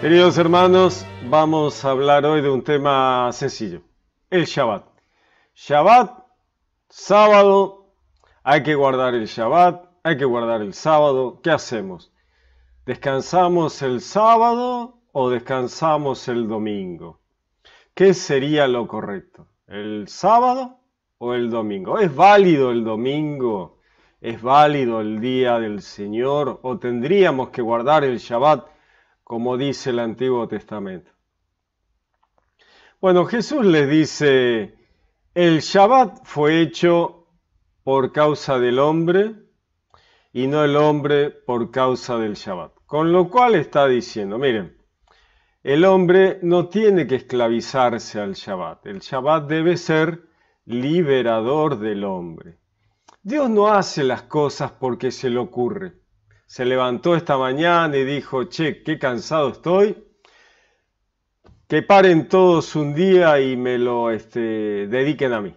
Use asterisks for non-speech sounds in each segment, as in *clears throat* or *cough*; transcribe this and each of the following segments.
Queridos hermanos, vamos a hablar hoy de un tema sencillo, el Shabbat. Shabbat, sábado, hay que guardar el Shabbat, hay que guardar el sábado. ¿Qué hacemos? ¿Descansamos el sábado o descansamos el domingo? ¿Qué sería lo correcto? ¿El sábado o el domingo? ¿Es válido el domingo? ¿Es válido el día del Señor? ¿O tendríamos que guardar el Shabbat? como dice el Antiguo Testamento. Bueno, Jesús les dice, el Shabbat fue hecho por causa del hombre y no el hombre por causa del Shabbat. Con lo cual está diciendo, miren, el hombre no tiene que esclavizarse al Shabbat. El Shabbat debe ser liberador del hombre. Dios no hace las cosas porque se le ocurre se levantó esta mañana y dijo, che, qué cansado estoy, que paren todos un día y me lo este, dediquen a mí.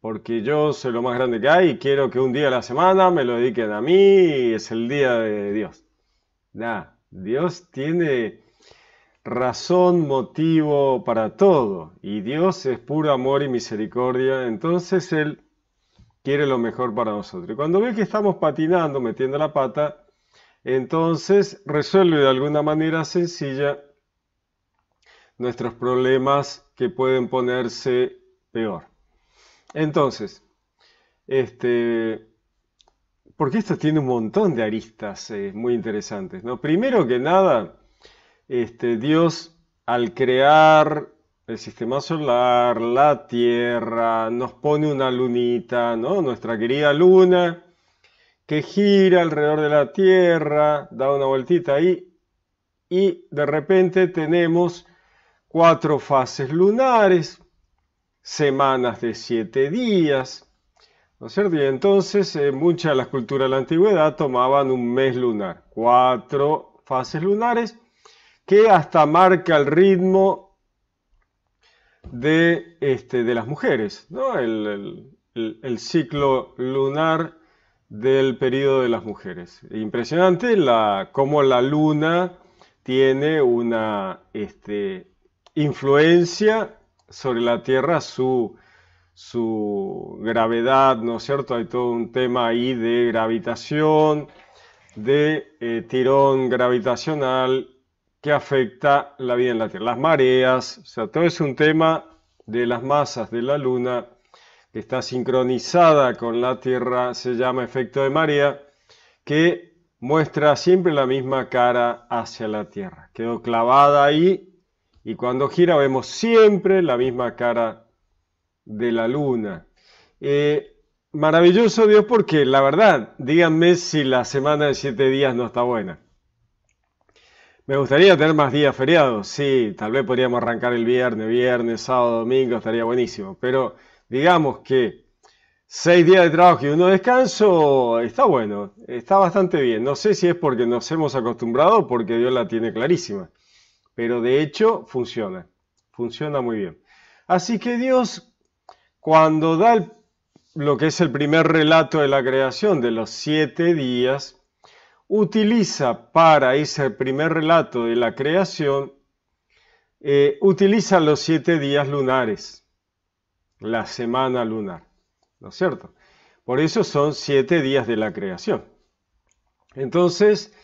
Porque yo soy lo más grande que hay y quiero que un día de la semana me lo dediquen a mí y es el día de Dios. Nada, Dios tiene razón, motivo para todo. Y Dios es puro amor y misericordia. Entonces Él quiere lo mejor para nosotros. Y cuando ve que estamos patinando, metiendo la pata, entonces resuelve de alguna manera sencilla nuestros problemas que pueden ponerse peor. Entonces, este, porque esto tiene un montón de aristas eh, muy interesantes. ¿no? Primero que nada, este, Dios al crear el sistema solar, la Tierra, nos pone una lunita, ¿no? nuestra querida luna, que gira alrededor de la Tierra, da una vueltita ahí y de repente tenemos cuatro fases lunares, semanas de siete días, ¿no es cierto? Y entonces eh, muchas de las culturas de la antigüedad tomaban un mes lunar, cuatro fases lunares, que hasta marca el ritmo de, este, de las mujeres, ¿no? el ciclo lunar del periodo de las mujeres. Impresionante la, cómo la luna tiene una este, influencia sobre la Tierra, su, su gravedad, ¿no es cierto? Hay todo un tema ahí de gravitación, de eh, tirón gravitacional que afecta la vida en la Tierra, las mareas, o sea, todo es un tema de las masas de la Luna que está sincronizada con la Tierra, se llama efecto de María, que muestra siempre la misma cara hacia la Tierra. Quedó clavada ahí y cuando gira vemos siempre la misma cara de la Luna. Eh, maravilloso Dios porque la verdad, díganme si la semana de siete días no está buena. Me gustaría tener más días feriados, sí, tal vez podríamos arrancar el viernes, viernes, sábado, domingo, estaría buenísimo, pero digamos que seis días de trabajo y uno de descanso, está bueno, está bastante bien. No sé si es porque nos hemos acostumbrado o porque Dios la tiene clarísima, pero de hecho funciona, funciona muy bien. Así que Dios, cuando da lo que es el primer relato de la creación de los siete días, utiliza para ese primer relato de la creación, eh, utiliza los siete días lunares la semana lunar, ¿no es cierto? Por eso son siete días de la creación. Entonces,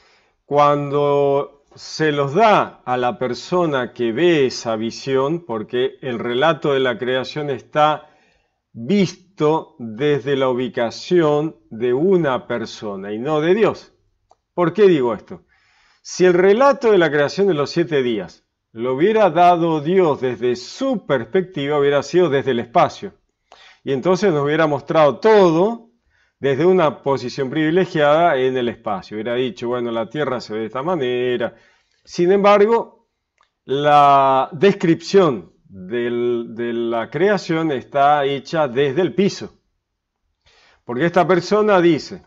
cuando se los da a la persona que ve esa visión, porque el relato de la creación está visto desde la ubicación de una persona y no de Dios. ¿Por qué digo esto? Si el relato de la creación de los siete días lo hubiera dado Dios desde su perspectiva, hubiera sido desde el espacio. Y entonces nos hubiera mostrado todo desde una posición privilegiada en el espacio. Hubiera dicho, bueno, la Tierra se ve de esta manera. Sin embargo, la descripción de la creación está hecha desde el piso. Porque esta persona dice,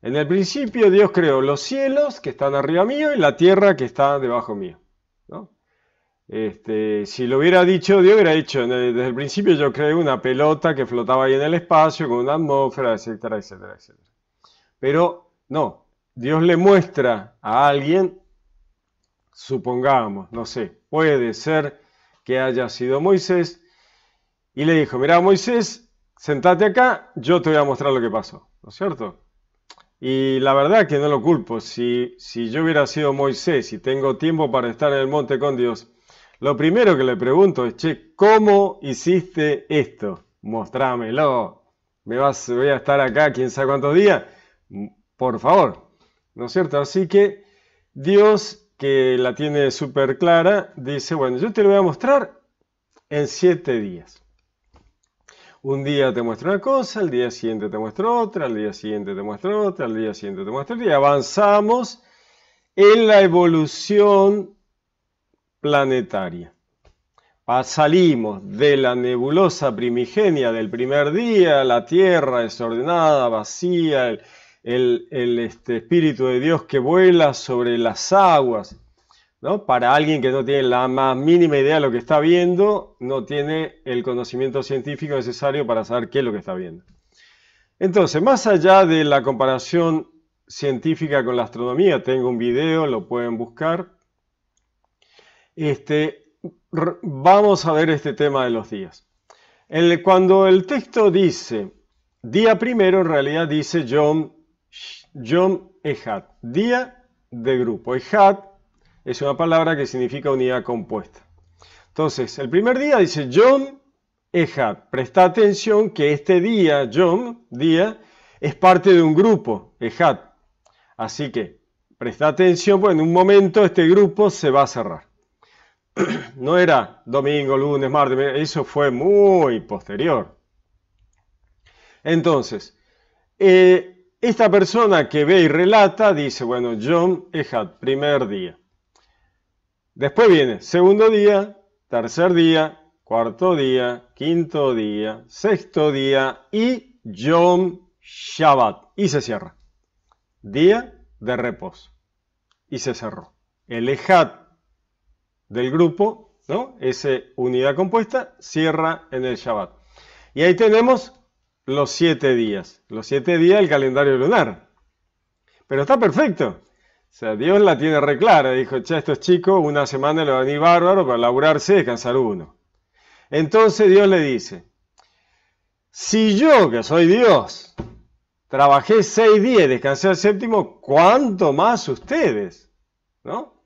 en el principio Dios creó los cielos que están arriba mío y la tierra que está debajo mío. Este, si lo hubiera dicho, Dios hubiera dicho, desde el principio yo creé una pelota que flotaba ahí en el espacio con una atmósfera, etcétera, etcétera, etcétera. Pero no, Dios le muestra a alguien, supongamos, no sé, puede ser que haya sido Moisés, y le dijo, mira Moisés, sentate acá, yo te voy a mostrar lo que pasó, ¿no es cierto? Y la verdad que no lo culpo, si, si yo hubiera sido Moisés y tengo tiempo para estar en el monte con Dios, lo primero que le pregunto es, che, ¿cómo hiciste esto? Mostrámelo. Me vas, voy a estar acá quién sabe cuántos días. Mm, por favor. ¿No es cierto? Así que Dios, que la tiene súper clara, dice, bueno, yo te lo voy a mostrar en siete días. Un día te muestro una cosa, el día siguiente te muestro otra, al día siguiente te muestro otra, al día siguiente te muestro otra, y avanzamos en la evolución planetaria. Salimos de la nebulosa primigenia del primer día, la tierra desordenada, vacía, el, este, Espíritu de Dios que vuela sobre las aguas. ¿no? Para alguien que no tiene la más mínima idea de lo que está viendo, no tiene el conocimiento científico necesario para saber qué es lo que está viendo. Entonces, más allá de la comparación científica con la astronomía, tengo un video, lo pueden buscar este, vamos a ver este tema de los días. cuando el texto dice día primero, en realidad dice Yom, Yom Ejad, día de grupo. Ejad es una palabra que significa unidad compuesta. Entonces, el primer día dice Yom Ejad. Presta atención que este día, Yom, día, es parte de un grupo, Ejad. Así que presta atención, pues en un momento este grupo se va a cerrar no era domingo, lunes, martes, eso fue muy posterior. Entonces, eh, esta persona que ve y relata dice, bueno, John Ejat, primer día. Después viene segundo día, tercer día, cuarto día, quinto día, sexto día y Yom Shabbat. Y se cierra. Día de reposo. Y se cerró. El Ejat del grupo, ¿no? Esa unidad compuesta cierra en el Shabbat. Y ahí tenemos los siete días, los siete días del calendario lunar. Pero está perfecto. O sea, Dios la tiene re clara. Dijo, ya estos chicos una semana le van a ir bárbaro para laburarse y descansar uno. Entonces Dios le dice, si yo, que soy Dios, trabajé seis días y descansé el séptimo, ¿cuánto más ustedes? ¿No?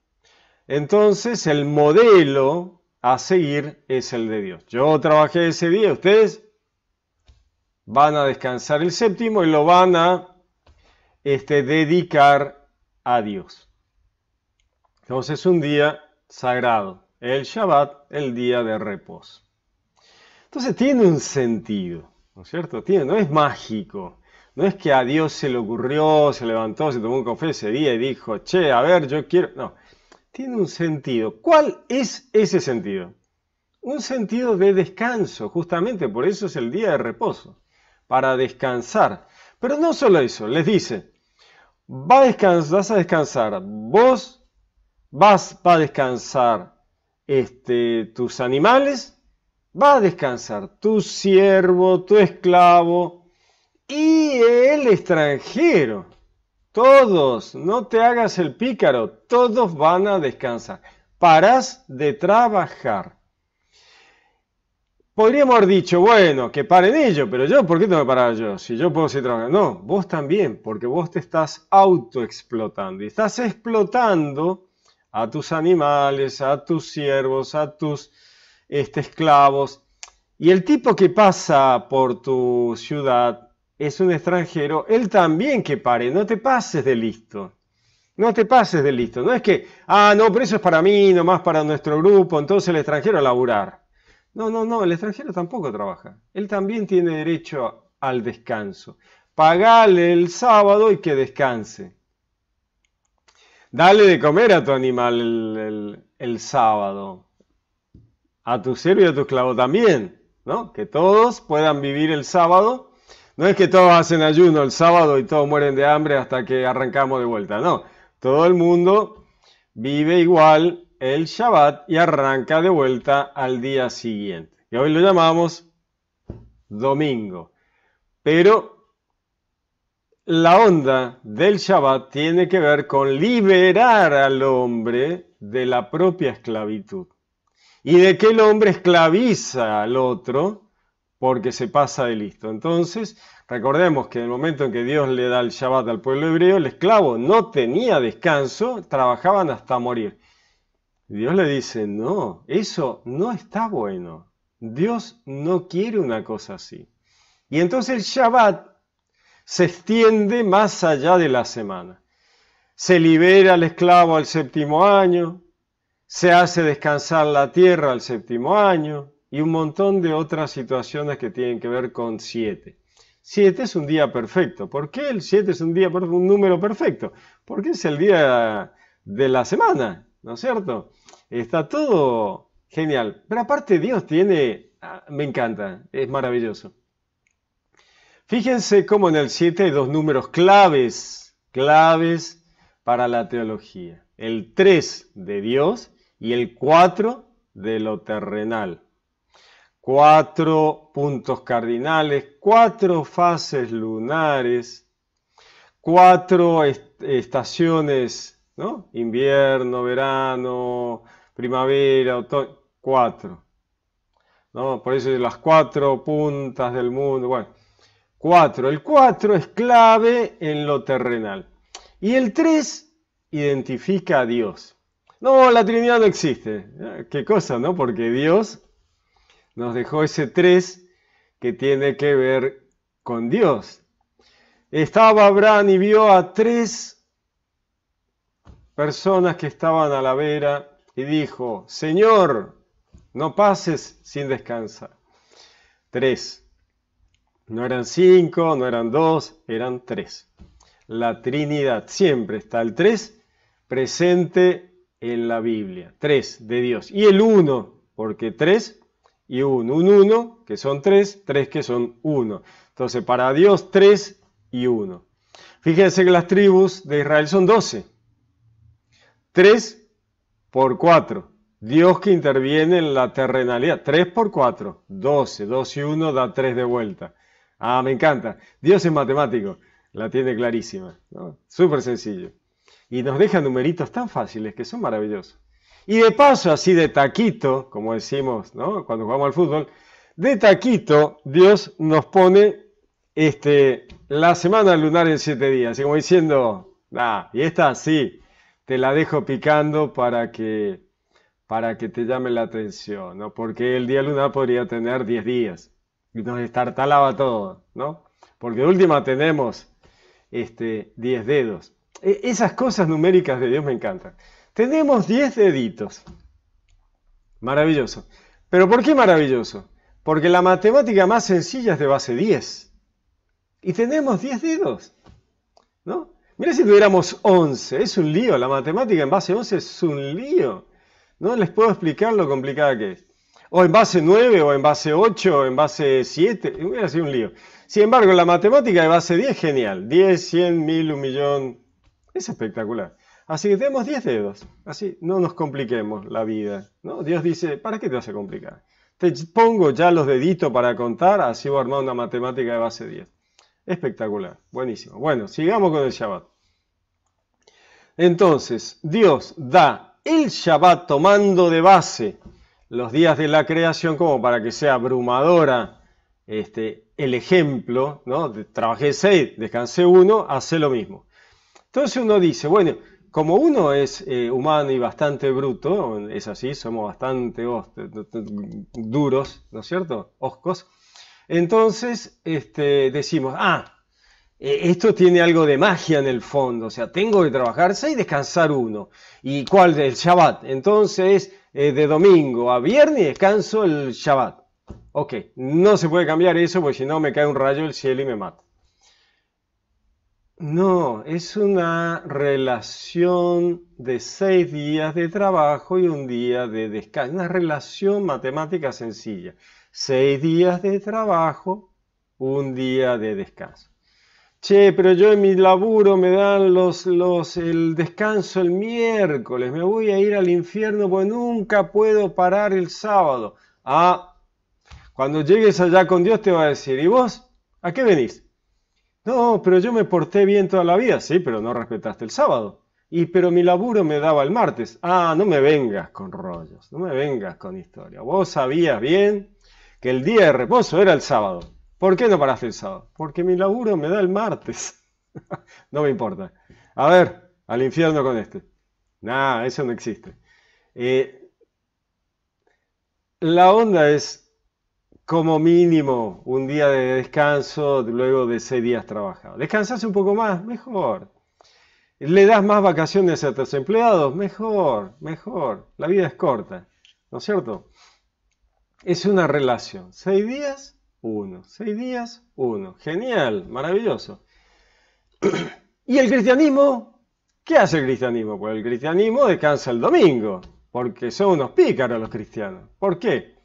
entonces el modelo a seguir es el de Dios. Yo trabajé ese día, ustedes van a descansar el séptimo y lo van a este, dedicar a Dios. Entonces es un día sagrado, el Shabbat, el día de reposo. Entonces tiene un sentido, ¿no es cierto? Tiene, no es mágico. No es que a Dios se le ocurrió, se levantó, se tomó un café ese día y dijo, che, a ver, yo quiero. No tiene un sentido. ¿Cuál es ese sentido? Un sentido de descanso, justamente por eso es el día de reposo, para descansar. Pero no solo eso, les dice, va vas a descansar, vos vas a descansar este, tus animales, va a descansar tu siervo, tu esclavo y el extranjero. Todos, no te hagas el pícaro, todos van a descansar. Parás de trabajar. Podríamos haber dicho, bueno, que paren ellos, pero yo, ¿por qué tengo que parar yo? Si yo puedo seguir trabajando. No, vos también, porque vos te estás autoexplotando y estás explotando a tus animales, a tus siervos, a tus este, esclavos. Y el tipo que pasa por tu ciudad, es un extranjero, él también que pare, no te pases de listo. No te pases de listo. No es que, ah, no, pero eso es para mí, nomás para nuestro grupo, entonces el extranjero a laburar. No, no, no, el extranjero tampoco trabaja. Él también tiene derecho al descanso. Pagale el sábado y que descanse. Dale de comer a tu animal el, sábado. A tu siervo y a tu esclavo también, ¿no? Que todos puedan vivir el sábado no es que todos hacen ayuno el sábado y todos mueren de hambre hasta que arrancamos de vuelta, no. Todo el mundo vive igual el Shabbat y arranca de vuelta al día siguiente. Y hoy lo llamamos domingo. Pero la onda del Shabbat tiene que ver con liberar al hombre de la propia esclavitud y de que el hombre esclaviza al otro porque se pasa de listo. Entonces, recordemos que en el momento en que Dios le da el Shabbat al pueblo hebreo, el esclavo no tenía descanso, trabajaban hasta morir. Dios le dice, no, eso no está bueno. Dios no quiere una cosa así. Y entonces el Shabbat se extiende más allá de la semana. Se libera al esclavo al séptimo año, se hace descansar la tierra al séptimo año, y un montón de otras situaciones que tienen que ver con 7. 7 es un día perfecto. ¿Por qué el 7 es un, día, un número perfecto? Porque es el día de la semana, ¿no es cierto? Está todo genial. Pero aparte Dios tiene, ah, me encanta, es maravilloso. Fíjense cómo en el 7 hay dos números claves, claves para la teología. El 3 de Dios y el 4 de lo terrenal cuatro puntos cardinales, cuatro fases lunares, cuatro estaciones, ¿no? Invierno, verano, primavera, otoño, cuatro. Por eso las cuatro puntas del mundo, bueno, cuatro. El cuatro es clave en lo terrenal. Y el tres identifica a Dios. No, la Trinidad no existe. Ah, ¿Qué cosa, no? Porque Dios nos dejó ese 3 que tiene que ver con Dios. Estaba Abraham y vio a tres personas que estaban a la vera y dijo, Señor, no pases sin descansar. Tres. No eran cinco, no eran dos, eran tres. La Trinidad siempre está el tres presente en la Biblia. Tres de Dios. Y el uno, porque tres y un, un 1, que son 3, 3 que son 1. Entonces, para Dios 3 y 1. Fíjense que las tribus de Israel son 12. 3 por 4. Dios que interviene en la terrenalidad. 3 por 4, 12. 2 y 1 da 3 de vuelta. Ah, me encanta. Dios es matemático. La tiene clarísima. ¿no? Súper sencillo. Y nos deja numeritos tan fáciles que son maravillosos. Y de paso, así de taquito, como decimos cuando jugamos al fútbol, de taquito Dios nos pone este, la semana lunar en siete días, así como diciendo, ah, y esta sí, te la dejo picando para que, para que te llame la atención, ¿no? porque el día lunar podría tener diez días y nos estartalaba todo, ¿no? porque de última tenemos este, dedos. E, esas cosas numéricas de Dios me encantan. Tenemos 10 deditos. Maravilloso. ¿Pero por qué maravilloso? Porque la matemática más sencilla es de base 10. Y tenemos 10 dedos. ¿No? Mira si tuviéramos 11. Es un lío. La matemática en base 11 es un lío. No les puedo explicar lo complicada que es. O en base 9, o en base 8, o en base 7. Hubiera sido un lío. Sin embargo, la matemática de base 10 genial. 10, 100, 1000, un millón. Es espectacular. Así que tenemos 10 dedos, así no nos compliquemos la vida. ¿no? Dios dice, ¿para qué te hace complicar? Te pongo ya los deditos para contar, así voy a armar una matemática de base 10. Espectacular, buenísimo. Bueno, sigamos con el Shabbat. Entonces, Dios da el Shabbat tomando de base los días de la creación como para que sea abrumadora este, el ejemplo, ¿no? De, trabajé 6, descansé uno, hace lo mismo. Entonces uno dice, bueno, como uno es eh, humano y bastante bruto, es así, somos bastante duros, ¿no es cierto? Oscos. Entonces este, decimos, ah, e, esto tiene algo de magia en el fondo, o sea, tengo que trabajarse y descansar uno. ¿Y cuál? El Shabbat. Entonces, eh, de domingo a viernes descanso el Shabbat. Ok, no se puede cambiar eso porque si no me cae un rayo del cielo y me mata. No, es una relación de seis días de trabajo y un día de descanso. Una relación matemática sencilla. Seis días de trabajo, un día de descanso. Che, pero yo en mi laburo me dan los, el descanso el miércoles, me voy a ir al infierno porque nunca puedo parar el sábado. Ah, cuando llegues allá con Dios te va a decir, ¿y vos? ¿A qué venís? No, pero yo me porté bien toda la vida, sí, pero no respetaste el sábado. Y pero mi laburo me daba el martes. Ah, no me vengas con rollos, no me vengas con historia. Vos sabías bien que el día de reposo era el sábado. ¿Por qué no paraste el sábado? Porque mi laburo me da el martes. *laughs* no me importa. A ver, al infierno con este. Nada, eso no existe. Eh, la onda es como mínimo un día de descanso luego de seis días trabajado. Descansas un poco más? Mejor. ¿Le das más vacaciones a tus empleados? Mejor, mejor. La vida es corta, ¿no es cierto? Es una relación. Seis días, uno. Seis días, uno. Genial, maravilloso. *clears throat* ¿Y el cristianismo? ¿Qué hace el cristianismo? Pues el cristianismo descansa el domingo, porque son unos pícaros los cristianos. ¿Por qué?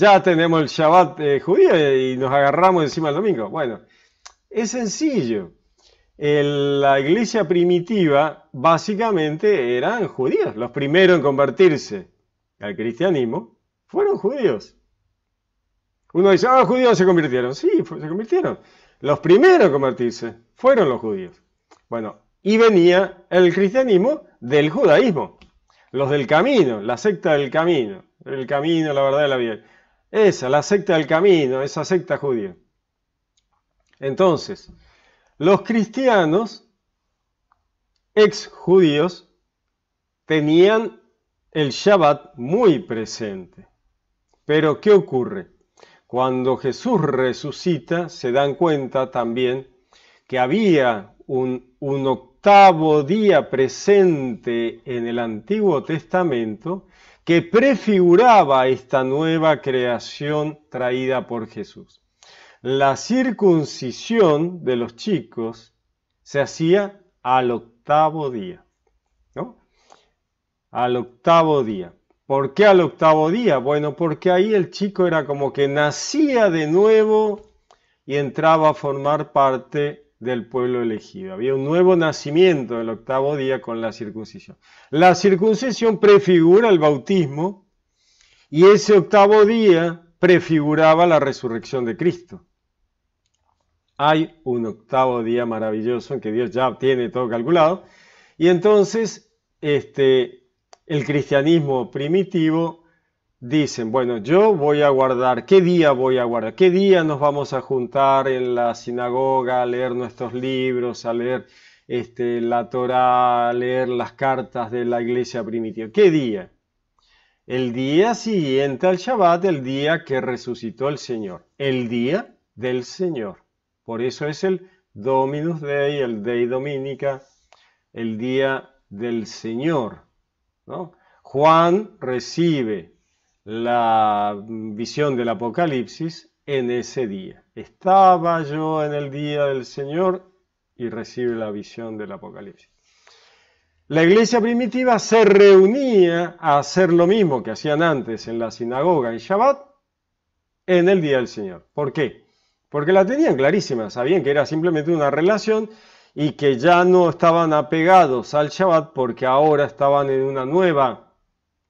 ya tenemos el Shabbat eh, judío y nos agarramos encima el domingo. Bueno, es sencillo. la iglesia primitiva básicamente eran judíos. Los primeros en convertirse al cristianismo fueron judíos. Uno dice, ah, judíos se convirtieron. Sí, se convirtieron. Los primeros en convertirse fueron los judíos. Bueno, y venía el cristianismo del judaísmo. Los del camino, la secta del camino. El camino, la verdad de la vida. Esa, la secta del camino, esa secta judía. Entonces, los cristianos ex judíos tenían el Shabbat muy presente. Pero ¿qué ocurre? Cuando Jesús resucita, se dan cuenta también que había un, un octavo día presente en el Antiguo Testamento que prefiguraba esta nueva creación traída por Jesús. La circuncisión de los chicos se hacía al octavo día. ¿no? Al octavo día. ¿Por qué al octavo día? Bueno, porque ahí el chico era como que nacía de nuevo y entraba a formar parte del pueblo elegido. Había un nuevo nacimiento del octavo día con la circuncisión. La circuncisión prefigura el bautismo y ese octavo día prefiguraba la resurrección de Cristo. Hay un octavo día maravilloso en que Dios ya tiene todo calculado y entonces este, el cristianismo primitivo Dicen, bueno, yo voy a guardar, ¿qué día voy a guardar? ¿Qué día nos vamos a juntar en la sinagoga a leer nuestros libros, a leer este, la Torá, a leer las cartas de la iglesia primitiva? ¿Qué día? El día siguiente al Shabbat, el día que resucitó el Señor, el día del Señor. Por eso es el Dominus Dei, el Dei Dominica, el día del Señor. Juan recibe la mm, visión del Apocalipsis en ese día. Estaba yo en el día del Señor y recibe la visión del Apocalipsis. La iglesia primitiva se reunía a hacer lo mismo que hacían antes en la sinagoga en Shabbat en el día del Señor. ¿Por qué? Porque la tenían clarísima, sabían que era simplemente una relación y que ya no estaban apegados al Shabbat porque ahora estaban en una nueva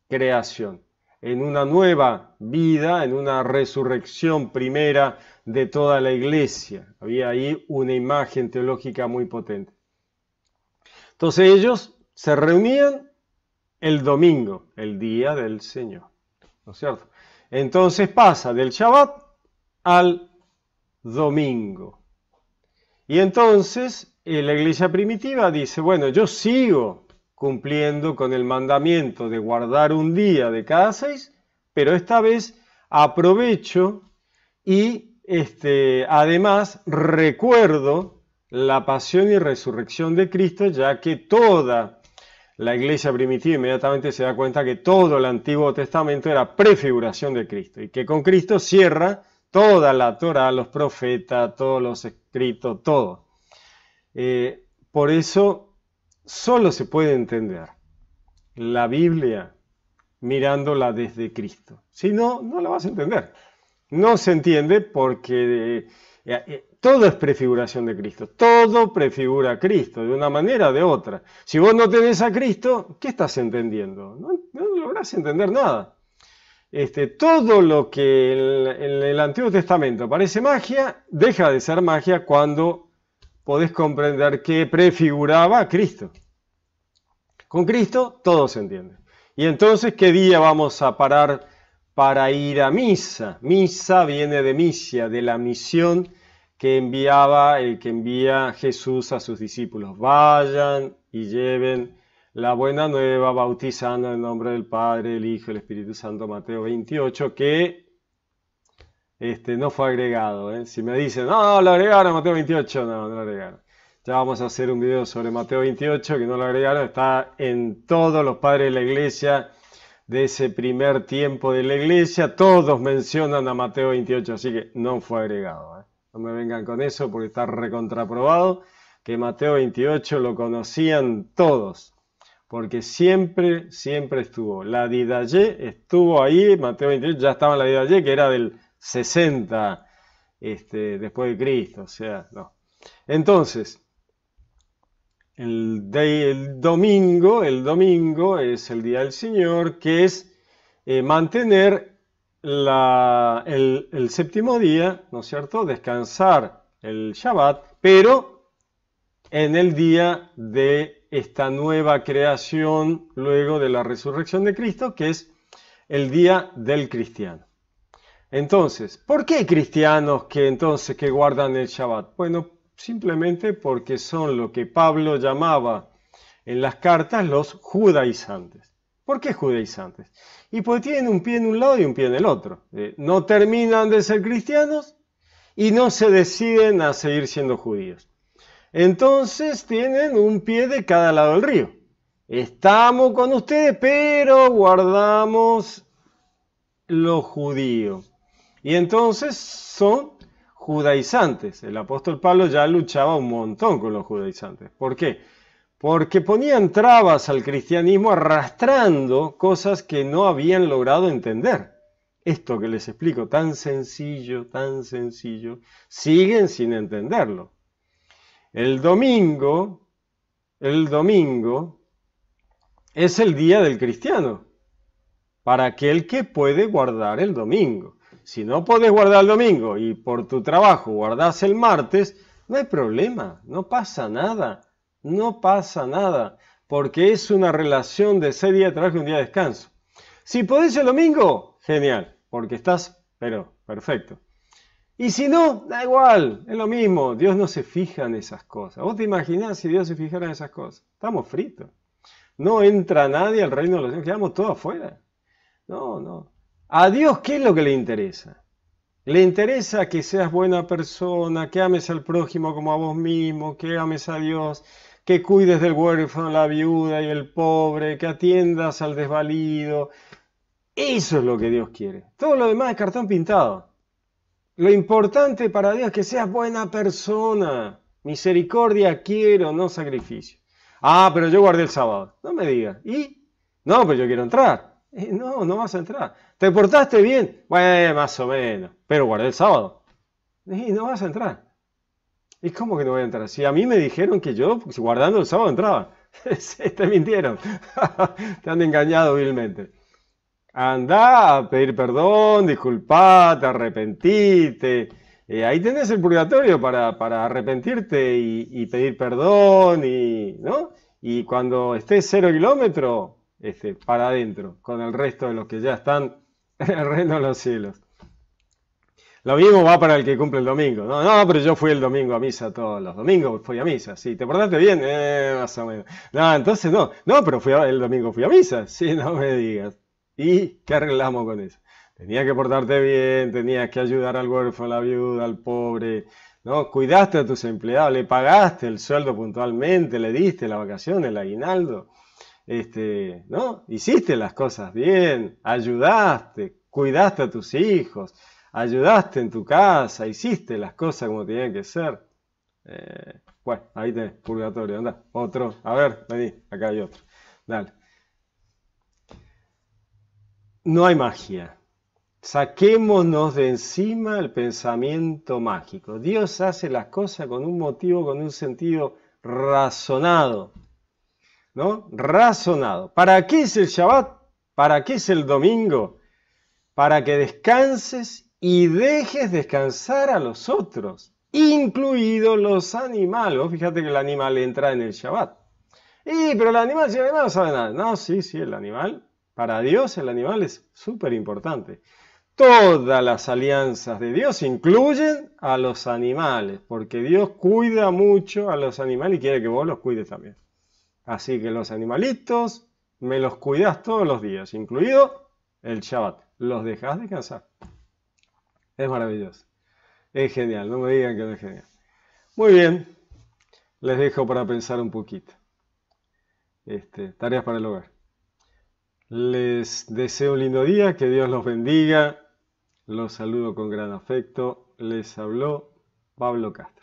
creación en una nueva vida, en una resurrección primera de toda la iglesia. Había ahí una imagen teológica muy potente. Entonces ellos se reunían el domingo, el día del Señor. ¿No es cierto? Entonces pasa del Shabbat al domingo. Y entonces eh, la iglesia primitiva dice, bueno, yo sigo cumpliendo con el mandamiento de guardar un día de cada seis, pero esta vez aprovecho y este, además recuerdo la pasión y resurrección de Cristo, ya que toda la iglesia primitiva inmediatamente se da cuenta que todo el Antiguo Testamento era prefiguración de Cristo y que con Cristo cierra toda la Torah, los profetas, todos los escritos, todo. Eh, por eso solo se puede entender la Biblia mirándola desde Cristo. Si no, no la vas a entender. No se entiende porque eh, eh, todo es prefiguración de Cristo. Todo prefigura a Cristo, de una manera o de otra. Si vos no tenés a Cristo, ¿qué estás entendiendo? No, lográs entender nada. Este, todo lo que en el Antiguo Testamento parece magia, deja de ser magia cuando podés comprender que prefiguraba a Cristo. Con Cristo todo se entiende. Y entonces, ¿qué día vamos a parar para ir a misa? Misa viene de misia, de la misión que enviaba el que envía Jesús a sus discípulos. Vayan y lleven la buena nueva bautizando en el nombre del Padre, el Hijo, el Espíritu Santo, Mateo 28, que este, no fue agregado. ¿eh? Si me dicen, no, no, lo agregaron Mateo 28, no, no lo agregaron. Ya vamos a hacer un video sobre Mateo 28, que no lo agregaron, está en todos los padres de la iglesia de ese primer tiempo de la iglesia, todos mencionan a Mateo 28, así que no fue agregado. ¿eh? No me vengan con eso porque está recontraprobado que Mateo 28 lo conocían todos, porque siempre, siempre estuvo. La Didayé estuvo ahí, Mateo 28 ya estaba en la Didayé, que era del 60 este, después de Cristo, o sea, no. Entonces, el, domingo, el domingo es el día del Señor, que es eh, mantener el, el, séptimo día, ¿no es cierto? Descansar el Shabbat, pero en el día de esta nueva creación luego de la resurrección de Cristo, que es el día del cristiano. Entonces, ¿por qué cristianos que entonces que guardan el Shabbat? Bueno, simplemente porque son lo que Pablo llamaba en las cartas los judaizantes. ¿Por qué judaizantes? Y porque tienen un pie en un lado y un pie en el otro. Eh, no terminan de ser cristianos y no se deciden a seguir siendo judíos. Entonces tienen un pie de cada lado del río. Estamos con ustedes, pero guardamos lo judío. Y entonces son judaizantes. El apóstol Pablo ya luchaba un montón con los judaizantes. ¿Por qué? Porque ponían trabas al cristianismo arrastrando cosas que no habían logrado entender. Esto que les explico, tan sencillo, tan sencillo, siguen sin entenderlo. El domingo, el domingo es el día del cristiano, para aquel que puede guardar el domingo. Si no podés guardar el domingo y por tu trabajo guardás el martes, no hay problema, no pasa nada, no pasa nada, porque es una relación de seis días de trabajo y un día de descanso. Si podés el domingo, genial, porque estás, pero perfecto. Y si no, da igual, es lo mismo, Dios no se fija en esas cosas. ¿Vos te imaginás si Dios se fijara en esas cosas? Estamos fritos. No entra nadie al reino de los cielos, quedamos todos afuera. No, no. A Dios, ¿qué es lo que le interesa? Le interesa que seas buena persona, que ames al prójimo como a vos mismo, que ames a Dios, que cuides del huérfano, la viuda y el pobre, que atiendas al desvalido. Eso es lo que Dios quiere. Todo lo demás es cartón pintado. Lo importante para Dios es que seas buena persona. Misericordia quiero, no sacrificio. Ah, pero yo guardé el sábado. No me digas. ¿Y? No, pero pues yo quiero entrar. Eh, no, no vas a entrar. ¿Te portaste bien? Bueno, más o menos. Pero guardé el sábado. Y no vas a entrar. ¿Y cómo que no voy a entrar? Si a mí me dijeron que yo, pues, guardando el sábado, entraba. *laughs* te mintieron. *laughs* te han engañado vilmente. Anda a pedir perdón, disculpate, arrepentite. Eh, ahí tenés el purgatorio para, arrepentirte y, pedir perdón y, Y cuando estés cero kilómetro, este, para adentro, con el resto de los que ya están en *laughs* el reino de los cielos. Lo mismo va para el que cumple el domingo. No, no, pero yo fui el domingo a misa todos los domingos, fui a misa, sí. ¿Te portaste bien? Eh, más o menos. No, entonces no. No, pero fui el domingo fui a misa, *laughs* sí, no me digas. ¿Y qué arreglamos con eso? Tenías que portarte bien, tenías que ayudar al huérfano, a la viuda, al pobre, ¿no? Cuidaste a tus empleados, le pagaste el sueldo puntualmente, le diste la vacación, el aguinaldo. Este, ¿no? Hiciste las cosas bien, ayudaste, cuidaste a tus hijos, ayudaste en tu casa, hiciste las cosas como tenían que ser. Eh, bueno, ahí tenés, purgatorio, anda, otro, a ver, vení, acá hay otro, dale. No hay magia. Saquémonos de encima el pensamiento mágico. Dios hace las cosas con un motivo, con un sentido razonado. ¿no? Razonado. ¿Para qué es el Shabbat? ¿Para qué es el domingo? Para que descanses y dejes descansar a los otros, incluidos los animales. Fíjate que el animal entra en el Shabbat. Y, pero el animal, si el animal no sabe nada. No, sí, sí, el animal. Para Dios el animal es súper importante. Todas las alianzas de Dios incluyen a los animales, porque Dios cuida mucho a los animales y quiere que vos los cuides también. Así que los animalitos me los cuidas todos los días, incluido el Shabbat. Los dejas descansar. Es maravilloso. Es genial, no me digan que no es genial. Muy bien, les dejo para pensar un poquito. Este, tareas para el hogar. Les deseo un lindo día, que Dios los bendiga. Los saludo con gran afecto. Les habló Pablo Castro.